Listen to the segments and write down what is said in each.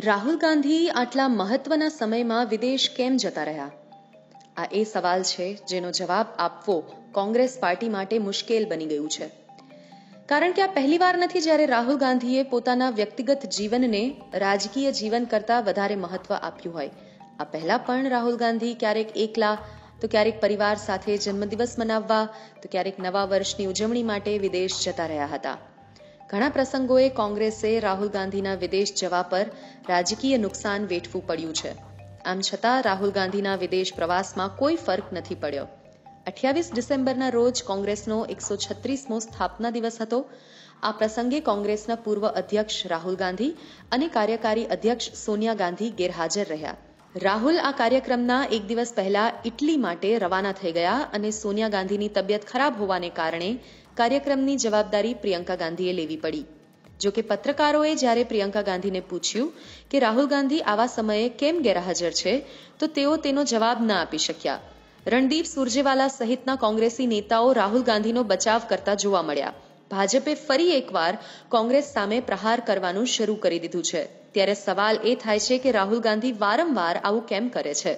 રાહુલ ગાંધી આટલા મહત્વના સમયમાં વિદેશ કેમ જતા રહ્યા આ એ સવાલ છે જેનો જવાબ આપવો કોંગ્રેસ પાર્ટી માટે મુશ્કેલ બની ગયું છે કારણ કે આ પહેલીવાર નથી જ્યારે રાહુલ ગાંધીએ પોતાના વ્યક્તિગત જીવનને રાજકીય જીવન કરતાં વધારે મહત્વ આપ્યું હોય આ પહેલા પણ રાહુલ ગાંધી ક્યારેક એકલા તો ક્યારેક પરિવાર સાથે જન્મદિવસ મનાવવા તો ક્યારેક નવા વર્ષની ઉજવણી માટે વિદેશ જતા રહ્યા હતા ઘણા પ્રસંગોએ કોંગ્રેસે રાહુલ ગાંધીના વિદેશ જવા પર રાજકીય નુકસાન વેઠવું પડ્યું છે આમ છતાં રાહુલ ગાંધીના વિદેશ પ્રવાસમાં કોઈ ફરક નથી પડ્યો અઠ્યાવીસ ડિસેમ્બરના રોજ કોંગ્રેસનો એકસો છત્રીસમો સ્થાપના દિવસ હતો આ પ્રસંગે કોંગ્રેસના પૂર્વ અધ્યક્ષ રાહુલ ગાંધી અને કાર્યકારી અધ્યક્ષ સોનિયા ગાંધી ગેરહાજર રહ્યા રાહુલ આ કાર્યક્રમના એક દિવસ પહેલા ઇટલી માટે રવાના થઈ ગયા અને સોનિયા ગાંધીની તબિયત ખરાબ હોવાને કારણે કાર્યક્રમની જવાબદારી પ્રિયંકા ગાંધીએ લેવી પડી જો કે પત્રકારોએ જ્યારે પ્રિયંકા ગાંધીને પૂછ્યું કે રાહુલ ગાંધી આવા સમયે કેમ ગેરહાજર છે તો તેઓ તેનો જવાબ ના આપી શક્યા રણદીપ સુરજેવાલા સહિતના કોંગ્રેસી નેતાઓ રાહુલ ગાંધીનો બચાવ કરતા જોવા મળ્યા ભાજપે ફરી એકવાર કોંગ્રેસ સામે પ્રહાર કરવાનું શરૂ કરી દીધું છે ત્યારે સવાલ એ થાય છે કે રાહુલ ગાંધી વારંવાર આવું કેમ કરે છે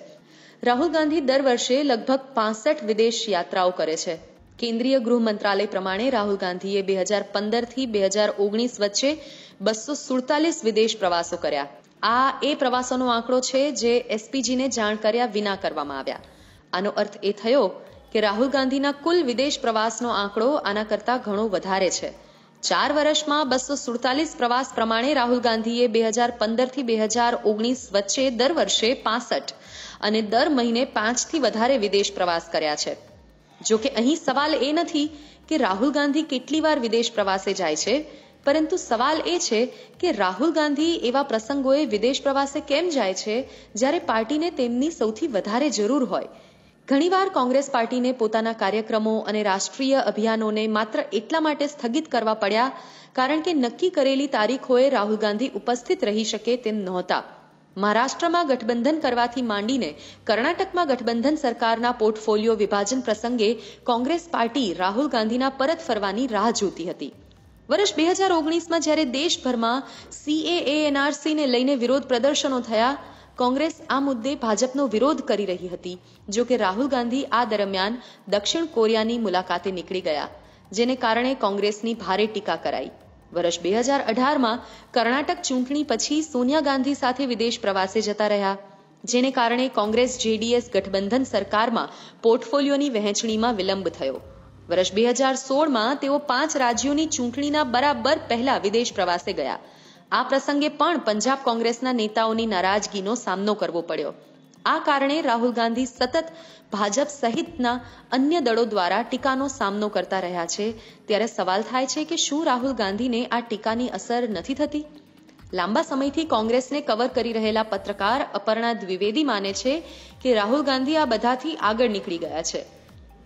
રાહુલ ગાંધી દર વર્ષે લગભગ પાસઠ વિદેશ યાત્રાઓ કરે છે કેન્દ્રીય ગૃહ મંત્રાલય પ્રમાણે રાહુલ ગાંધીએ બે હજાર પંદરથી બે હજાર ઓગણીસ વચ્ચે બસો સુડતાલીસ વિદેશ પ્રવાસો કર્યા આ એ પ્રવાસોનો આંકડો છે જે એસપીજીને જાણ કર્યા વિના કરવામાં આવ્યા આનો અર્થ એ થયો કે રાહુલ ગાંધીના કુલ વિદેશ પ્રવાસનો આંકડો આના કરતાં ઘણો વધારે છે ચાર વર્ષમાં બસો સુડતાલીસ પ્રવાસ પ્રમાણે રાહુલ ગાંધીએ બે હજાર પંદરથી બે હજાર ઓગણીસ વચ્ચે દર વર્ષે પાસઠ અને દર મહિને પાંચથી વધારે વિદેશ પ્રવાસ કર્યા છે જો કે અહીં સવાલ એ નથી કે રાહુલ ગાંધી કેટલી વાર વિદેશ પ્રવાસે જાય છે પરંતુ સવાલ એ છે કે રાહુલ ગાંધી એવા પ્રસંગોએ વિદેશ પ્રવાસે કેમ જાય છે જ્યારે પાર્ટીને તેમની સૌથી વધારે જરૂર હોય ઘણીવાર કોંગ્રેસ પાર્ટીને પોતાના કાર્યક્રમો અને રાષ્ટ્રીય અભિયાનોને માત્ર એટલા માટે સ્થગિત કરવા પડ્યા કારણ કે નક્કી કરેલી તારીખોએ રાહુલ ગાંધી ઉપસ્થિત રહી શકે તેમ નહોતા મહારાષ્ટ્રમાં ગઠબંધન કરવાથી માંડીને કર્ણાટકમાં ગઠબંધન સરકારના પોર્ટફોલિયો વિભાજન પ્રસંગે કોંગ્રેસ પાર્ટી રાહુલ ગાંધીના પરત ફરવાની રાહ જોતી હતી વર્ષ બે હજાર ઓગણીસમાં જ્યારે દેશભરમાં સીએએ એનઆરસીને લઈને વિરોધ પ્રદર્શનો થયા કોંગ્રેસ આ મુદ્દે ભાજપનો વિરોધ કરી રહી હતી જો કે રાહુલ ગાંધી આ દરમિયાન દક્ષિણ કોરિયાની મુલાકાતે નીકળી ગયા જેને કારણે કોંગ્રેસની ભારે ટીકા કરાઈ વર્ષ બે હજાર અઢારમાં કર્ણાટક ચૂંટણી પછી સોનિયા ગાંધી સાથે વિદેશ પ્રવાસે જતા રહ્યા જેને કારણે કોંગ્રેસ જેડીએસ ગઠબંધન સરકારમાં પોર્ટફોલિયોની વહેંચણીમાં વિલંબ થયો વર્ષ બે હજાર સોળમાં તેઓ પાંચ રાજ્યોની ચૂંટણીના બરાબર પહેલા વિદેશ પ્રવાસે ગયા આ પ્રસંગે પણ પંજાબ કોંગ્રેસના નેતાઓની નારાજગીનો સામનો કરવો પડ્યો આ કારણે રાહુલ ગાંધી સતત ભાજપ સહિતના અન્ય દળો દ્વારા ટીકાનો સામનો કરતા રહ્યા છે ત્યારે સવાલ થાય છે કે શું રાહુલ ગાંધીને આ ટીકાની અસર નથી થતી લાંબા સમયથી કોંગ્રેસને કવર કરી રહેલા પત્રકાર અપર્ણા દ્વિવેદી માને છે કે રાહુલ ગાંધી આ બધાથી આગળ નીકળી ગયા છે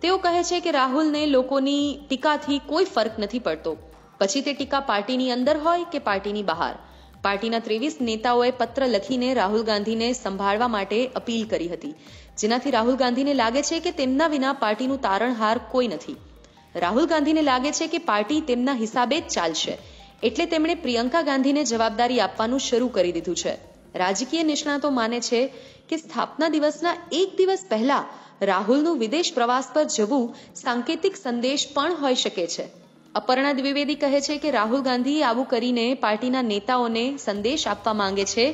તેઓ કહે છે કે રાહુલને લોકોની ટીકાથી કોઈ ફરક નથી પડતો પછી તે ટીકા પાર્ટીની અંદર હોય કે પાર્ટીની બહાર પાર્ટીના ત્રેવીસ નેતાઓએ પત્ર લખીને રાહુલ ગાંધીને સંભાળવા માટે અપીલ કરી હતી જેનાથી રાહુલ ગાંધીને લાગે છે કે તેમના વિના પાર્ટીનું તારણહાર કોઈ નથી રાહુલ ગાંધીને લાગે છે કે પાર્ટી તેમના હિસાબે જ ચાલશે એટલે તેમણે પ્રિયંકા ગાંધીને જવાબદારી આપવાનું શરૂ કરી દીધું છે રાજકીય નિષ્ણાતો માને છે કે સ્થાપના દિવસના એક દિવસ પહેલા રાહુલનું વિદેશ પ્રવાસ પર જવું સાંકેતિક સંદેશ પણ હોઈ શકે છે અપર્ણા દ્વિવેદી કહે છે કે રાહુલ ગાંધીએ આવું કરીને પાર્ટીના નેતાઓને સંદેશ આપવા માંગે છે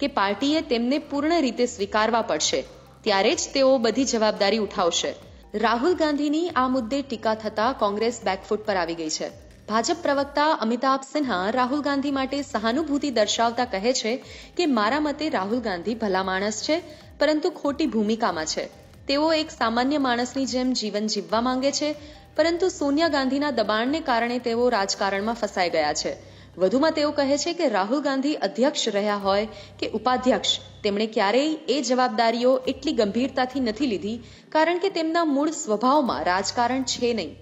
કે પાર્ટીએ તેમને પૂર્ણ રીતે સ્વીકારવા પડશે ત્યારે જ તેઓ બધી જવાબદારી ઉઠાવશે રાહુલ ગાંધીની આ મુદ્દે ટીકા થતા કોંગ્રેસ બેકફૂટ પર આવી ગઈ છે ભાજપ પ્રવક્તા અમિતાભ સિન્હા રાહુલ ગાંધી માટે સહાનુભૂતિ દર્શાવતા કહે છે કે મારા મતે રાહુલ ગાંધી ભલા માણસ છે પરંતુ ખોટી ભૂમિકામાં છે તેઓ એક સામાન્ય માણસની જેમ જીવન જીવવા માંગે છે પરંતુ સોનિયા ગાંધીના દબાણને કારણે તેઓ રાજકારણમાં ફસાઈ ગયા છે વધુમાં તેઓ કહે છે કે રાહુલ ગાંધી અધ્યક્ષ રહ્યા હોય કે ઉપાધ્યક્ષ તેમણે ક્યારેય એ જવાબદારીઓ એટલી ગંભીરતાથી નથી લીધી કારણ કે તેમના મૂળ સ્વભાવમાં રાજકારણ છે નહીં